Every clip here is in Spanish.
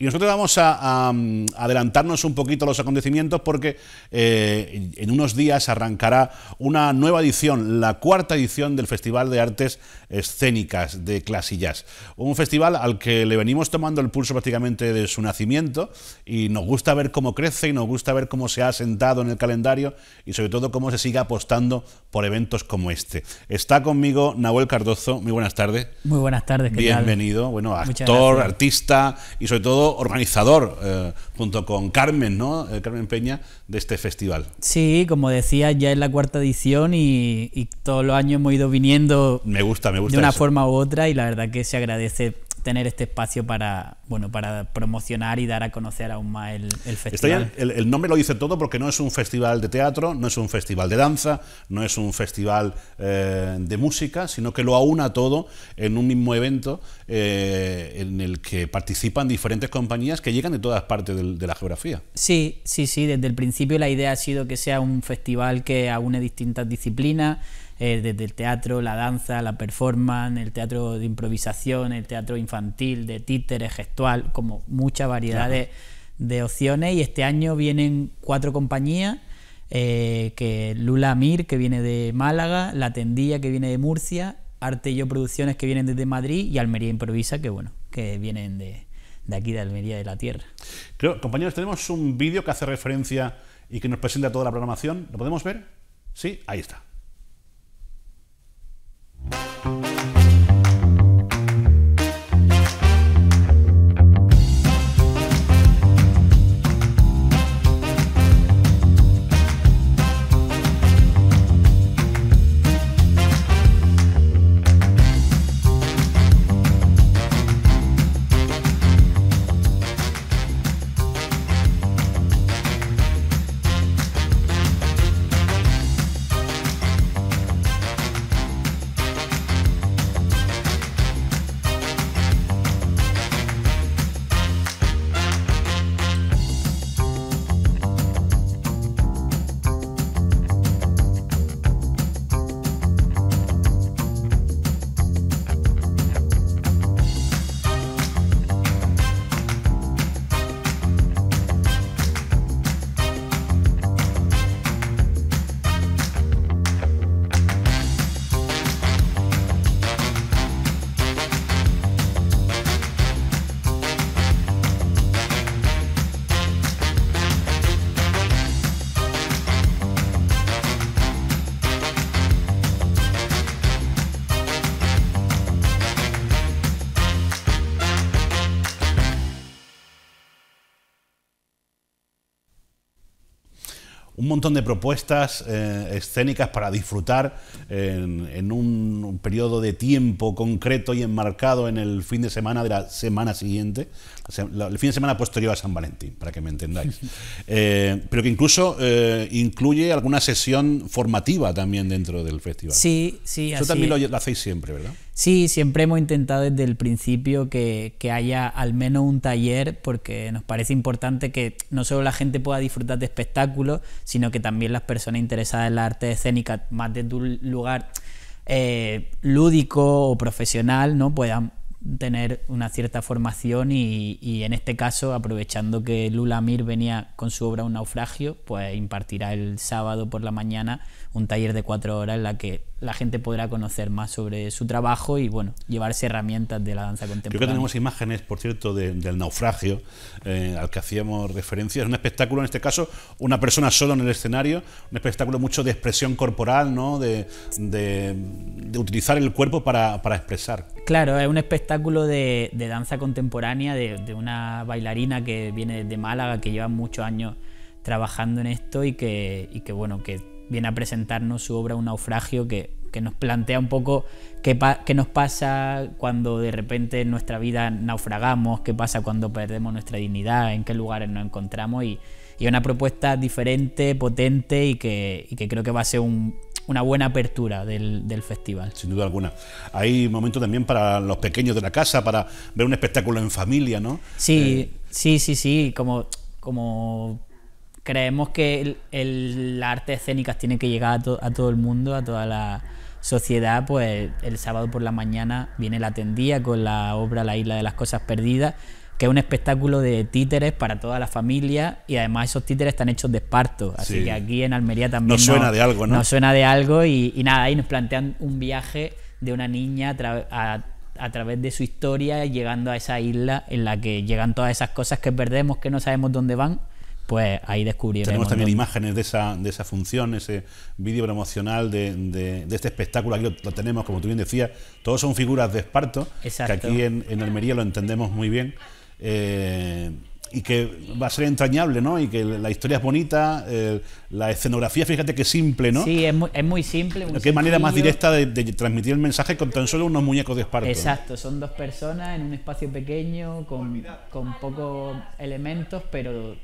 Y nosotros vamos a, mm, adelantarnos un poquito los acontecimientos porque eh, en unos días arrancará una nueva edición, la cuarta edición del Festival de Artes Escénicas de Clasillas. Un festival al que le venimos tomando el pulso prácticamente de su nacimiento y nos gusta ver cómo crece y nos gusta ver cómo se ha asentado en el calendario y sobre todo cómo se sigue apostando por eventos como este. Está conmigo Nahuel Cardozo, muy buenas tardes. Muy buenas tardes, ¿qué Bienvenido, bueno, actor, artista y sobre todo organizador eh, junto con Carmen, ¿no? Eh, Carmen Peña, de este festival. Sí, como decía, ya es la cuarta edición y, todos los años hemos ido viniendo. Me gusta, me gusta. De una forma u otra y la verdad que se agradece tener este espacio para, bueno, para promocionar y dar a conocer aún más el, el festival. El, el, nombre lo dice todo porque no es un festival de teatro, no es un festival de danza, no es un festival eh, de música, sino que lo aúna todo en un mismo evento eh, en el que participan diferentes compañías que llegan de todas partes de la geografía. Sí, sí, sí, desde el principio la idea ha sido que sea un festival que aúne distintas disciplinas eh, desde el teatro, la danza, la performance, el teatro de improvisación, el teatro infantil, de títeres, gestual, como mucha variedad de, opciones. Y este año vienen cuatro compañías. Eh, que Lula Mir, que viene de Málaga, La Tendía, que viene de Murcia, Arte y Yo Producciones, que vienen desde Madrid, y Almería Improvisa, que bueno, que vienen de, aquí de Almería de la Tierra. compañeros, tenemos un vídeo que hace referencia y que nos presenta toda la programación. ¿Lo podemos ver? Sí, ahí está. thank you un montón de propuestas eh, escénicas para disfrutar en, un periodo de tiempo concreto y enmarcado en el fin de semana de la semana siguiente, el fin de semana posterior a San Valentín, para que me entendáis. Eh, pero que incluso eh, incluye alguna sesión formativa también dentro del festival. Sí, sí, Eso también lo hacéis siempre, ¿verdad? Sí, siempre hemos intentado desde el principio que, haya al menos un taller porque nos parece importante que no solo la gente pueda disfrutar de espectáculos, sino que también las personas interesadas en la arte escénica, más desde un lugar eh, lúdico o profesional, ¿no? puedan tener una cierta formación y, y, en este caso, aprovechando que Lula Mir venía con su obra Un naufragio, pues impartirá el sábado por la mañana un taller de cuatro horas en la que la gente podrá conocer más sobre su trabajo y bueno, llevarse herramientas de la danza contemporánea. Creo que tenemos imágenes, por cierto, del naufragio eh, al que hacíamos referencia. Es un espectáculo, en este caso, una persona solo en el escenario, un espectáculo mucho de expresión corporal, ¿no? de, utilizar el cuerpo para, para, expresar. Claro, es un espectáculo de, danza contemporánea de, una bailarina que viene de Málaga, que lleva muchos años trabajando en esto y que, y que bueno, que viene a presentarnos su obra Un naufragio que, que nos plantea un poco qué, qué, nos pasa cuando de repente en nuestra vida naufragamos, qué pasa cuando perdemos nuestra dignidad, en qué lugares nos encontramos y, y una propuesta diferente, potente y que, y que creo que va a ser una buena apertura del, del, festival. Sin duda alguna. Hay momentos también para los pequeños de la casa, para ver un espectáculo en familia, ¿no? Sí, eh, sí, sí, sí, como, como creemos que el, arte escénicas tiene que llegar a, todo el mundo, a toda la sociedad, pues el sábado por la mañana viene la tendía con la obra La isla de las cosas perdidas, que es un espectáculo de títeres para toda la familia y además esos títeres están hechos de esparto, así que aquí en Almería también... Nos suena de algo, ¿no? Nos suena de algo y, nada, ahí nos plantean un viaje de una niña a través de su historia llegando a esa isla en la que llegan todas esas cosas que perdemos, que no sabemos dónde van pues ahí descubriremos. Tenemos también imágenes de esa, de esa función, ese vídeo promocional de, de, este espectáculo, aquí lo, tenemos, como tú bien decías, todos son figuras de Esparto, que aquí en, Almería lo entendemos muy bien. Eh, y que va a ser entrañable, ¿no? Y que la historia es bonita, eh, la escenografía, fíjate que simple, ¿no? Sí, es muy, es muy simple. ...que Qué manera más directa de, transmitir el mensaje con tan solo unos muñecos de esparto. Exacto, son dos personas en un espacio pequeño, con, con pocos elementos, pero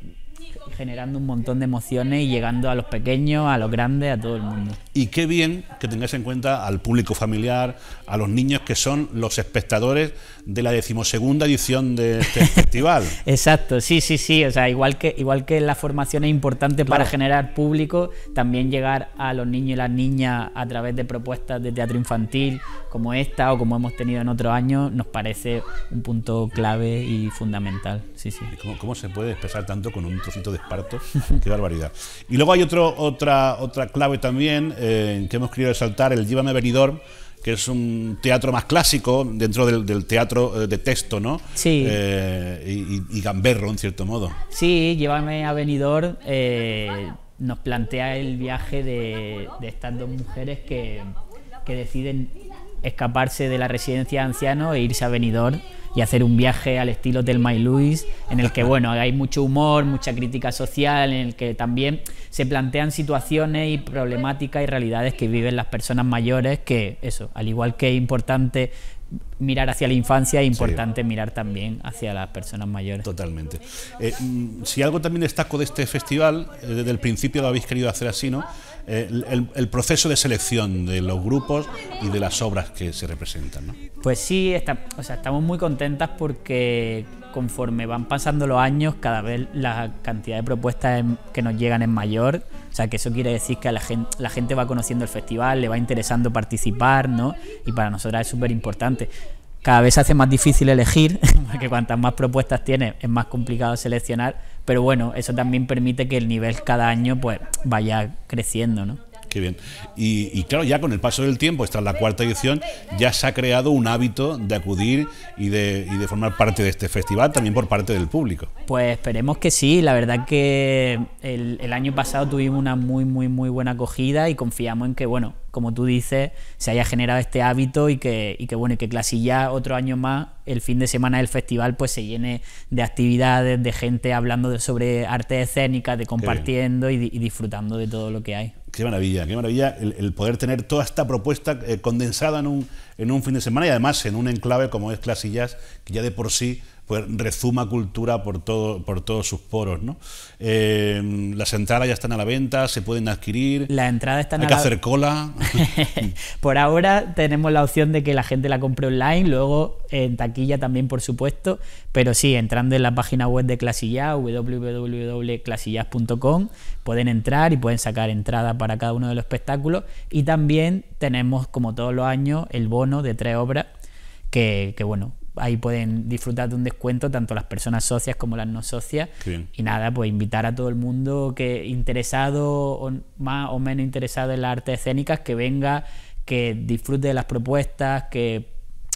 generando un montón de emociones y llegando a los pequeños, a los grandes, a todo el mundo. Y qué bien que tengáis en cuenta al público familiar, a los niños que son los espectadores de la decimosegunda edición de este festival. Exacto, sí, sí, sí. O sea, igual que, igual que la formación es importante para generar público, también llegar a los niños y las niñas a través de propuestas de teatro infantil como esta o como hemos tenido en otros años, nos parece un punto clave y fundamental. ¿Cómo, se puede expresar tanto con un trocito de esparto? Qué barbaridad. Y luego hay otro, otra, otra clave también eh, que hemos querido resaltar, el Llévame Benidorm que es un teatro más clásico dentro del, teatro eh, de texto, ¿no? Sí. Eh, y, gamberro, en cierto modo. Sí, Llévame a Benidorm nos plantea el viaje de, estas dos mujeres que, que deciden escaparse de la residencia de ancianos e irse a Benidorm y hacer un viaje al estilo del My Louis, en el que bueno, hay mucho humor, mucha crítica social, en el que también se plantean situaciones y problemáticas y realidades que viven las personas mayores, que eso, al igual que es importante mirar hacia la infancia es importante mirar también hacia las personas mayores. Totalmente. Eh, mm, si algo también destaco de este festival, eh, desde el principio lo habéis querido hacer así, ¿no? el, proceso de selección de los grupos y de las obras que se representan. ¿no? Pues sí, o sea, estamos muy contentas porque conforme van pasando los años, cada vez la cantidad de propuestas que nos llegan es mayor. O sea, que eso quiere decir que la gente, va conociendo el festival, le va interesando participar, ¿no? Y para nosotras es súper importante cada vez se hace más difícil elegir, porque cuantas más propuestas tiene... es más complicado seleccionar, pero bueno, eso también permite que el nivel cada año pues vaya creciendo, ¿no? Qué bien. Y, claro, ya con el paso del tiempo, esta es la cuarta edición, ya se ha creado un hábito de acudir y de, formar parte de este festival, también por parte del público. Pues esperemos que sí, la verdad que el, año pasado tuvimos una muy, muy, muy buena acogida y confiamos en que, bueno, como tú dices, se haya generado este hábito y que, y que bueno, y que Clasilla otro año más, el fin de semana del festival, pues se llene de actividades, de gente hablando de, sobre arte escénica, de compartiendo y disfrutando de todo lo que hay. Qué maravilla, qué maravilla el, poder tener toda esta propuesta eh, condensada en un, en un fin de semana y además en un enclave como es Clasillas, que ya de por sí pues rezuma cultura por, todo, por todos sus poros. ¿no? Eh, las entradas ya están a la venta, se pueden adquirir. La entrada están Hay que hacer cola. por ahora tenemos la opción de que la gente la compre online, luego en taquilla también, por supuesto, pero sí, entrando en la página web de Clasilla, www.clasillas.com, pueden entrar y pueden sacar entrada para cada uno de los espectáculos. Y también tenemos, como todos los años, el bono de tres obras que, que, bueno, ahí pueden disfrutar de un descuento tanto las personas socias como las no socias. Y nada, pues invitar a todo el mundo que interesado o más o menos interesado en las artes escénicas que venga, que disfrute de las propuestas, que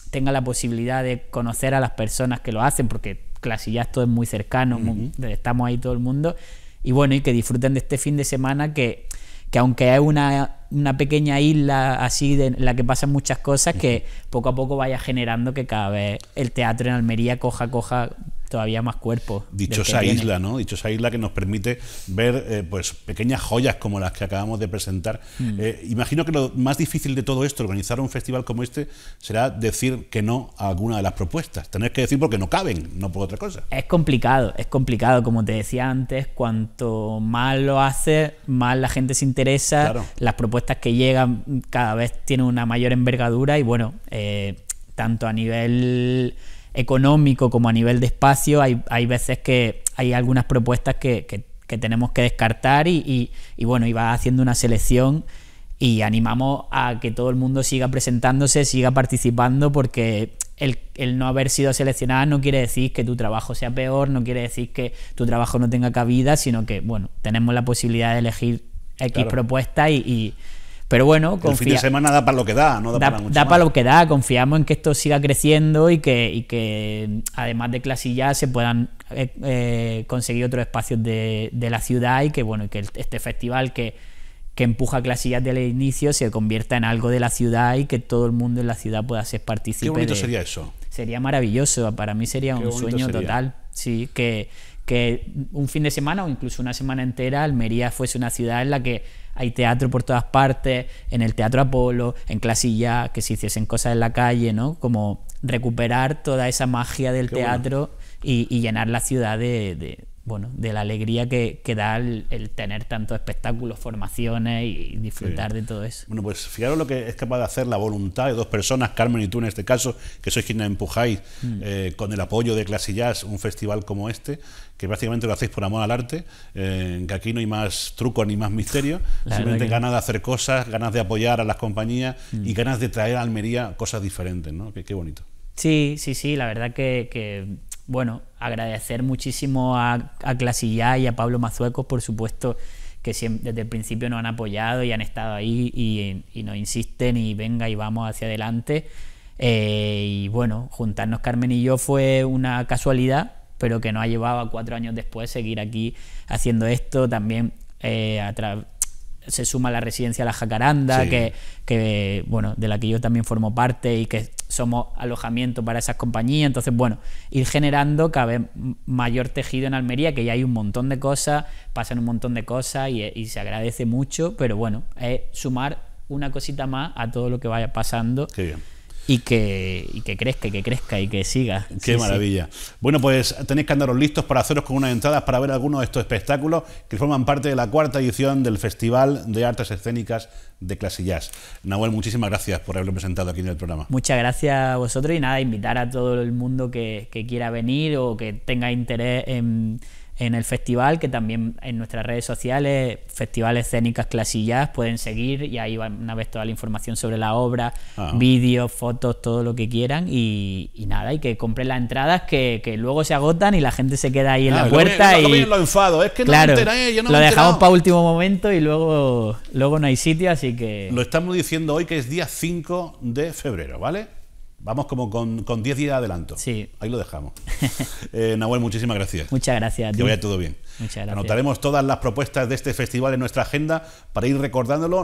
tenga la posibilidad de conocer a las personas que lo hacen, porque ya esto es muy cercano, estamos ahí todo el mundo. Y bueno, y que disfruten de este fin de semana que que aunque es una, pequeña isla así de, en la que pasan muchas cosas, que poco a poco vaya generando que cada vez el teatro en Almería coja, coja todavía más cuerpo. Dichosa este isla, ¿no? Dichosa isla que nos permite ver eh, pues pequeñas joyas como las que acabamos de presentar. Hmm. Eh, imagino que lo más difícil de todo esto, organizar un festival como este, será decir que no a alguna de las propuestas. Tener que decir porque no caben, no por otra cosa. Es complicado, es complicado. Como te decía antes, cuanto más lo haces, más la gente se interesa. Las propuestas que llegan cada vez tienen una mayor envergadura y bueno, eh, tanto a nivel económico como a nivel de espacio, hay, veces que hay algunas propuestas que, tenemos que descartar y, bueno, y va haciendo una selección y animamos a que todo el mundo siga presentándose, siga participando, porque el, no haber sido seleccionada no quiere decir que tu trabajo sea peor, no quiere decir que tu trabajo no tenga cabida, sino que, bueno, tenemos la posibilidad de elegir X propuesta y, pero bueno, confía. semana da para lo que da, no da, para mucho Da para lo que da, confiamos en que esto siga creciendo y que, y que además de Clasillas se puedan eh, eh, conseguir otros espacios de, de, la ciudad y que bueno, que este festival que, que empuja Clasillas desde el inicio se convierta en algo de la ciudad y que todo el mundo en la ciudad pueda ser participante Qué bonito sería eso. Sería maravilloso, para mí sería un sueño total. Sí, que que un fin de semana o incluso una semana entera Almería fuese una ciudad en la que hay teatro por todas partes, en el Teatro Apolo, en Clasilla, que se hiciesen cosas en la calle, ¿no? Como recuperar toda esa magia del teatro y, llenar la ciudad de, bueno, de la alegría que, da el, tener tantos espectáculos, formaciones y disfrutar de todo eso. Bueno, pues fijaros lo que es capaz de hacer la voluntad de dos personas, Carmen y tú en este caso, que sois quienes empujáis mm. eh, con el apoyo de Classy Jazz un festival como este, que básicamente lo hacéis por amor al arte, eh, que aquí no hay más truco ni más misterio, simplemente ganas de hacer cosas, ganas de apoyar a las compañías mm. y ganas de traer a Almería cosas diferentes, ¿no? Qué, bonito. Sí, sí, sí, la verdad que bueno, agradecer muchísimo a, a Clasillá y a Pablo Mazuecos, por supuesto, que desde el principio nos han apoyado y han estado ahí y, nos insisten y venga y vamos hacia adelante. Eh, y bueno, juntarnos Carmen y yo fue una casualidad, pero que nos ha llevado a cuatro años después seguir aquí haciendo esto. También eh, se suma la residencia La Jacaranda, que, bueno, de la que yo también formo parte y que somos alojamiento para esas compañías. Entonces, bueno, ir generando cada vez mayor tejido en Almería, que ya hay un montón de cosas, pasan un montón de cosas y, se agradece mucho, pero bueno, es sumar una cosita más a todo lo que vaya pasando y que, que crezca y que crezca y que siga. Qué maravilla. Bueno, pues tenéis que andaros listos para haceros con unas entradas para ver algunos de estos espectáculos que forman parte de la cuarta edición del Festival de Artes Escénicas de Clasillas. Nahuel, muchísimas gracias por haberlo presentado aquí en el programa. Muchas gracias a vosotros y nada, invitar a todo el mundo que quiera venir o que tenga interés en en el festival, que también en nuestras redes sociales, festivales Escénicas Clasillas, pueden seguir y ahí van a ver toda la información sobre la obra, ah. vídeos, fotos, todo lo que quieran y, nada, y que compren las entradas que, luego se agotan y la gente se queda ahí en la ah, puerta y... Lo enfado, es que Lo dejamos para último momento y luego, luego no hay sitio, así que... Lo estamos diciendo hoy que es día 5 de febrero, ¿vale? Vamos como con 10 días de adelanto. Sí. Ahí lo dejamos. Eh, Nahuel, muchísimas gracias. Muchas gracias. voy a todo bien. Muchas gracias. Anotaremos todas las propuestas de este festival en nuestra agenda para ir recordándolo.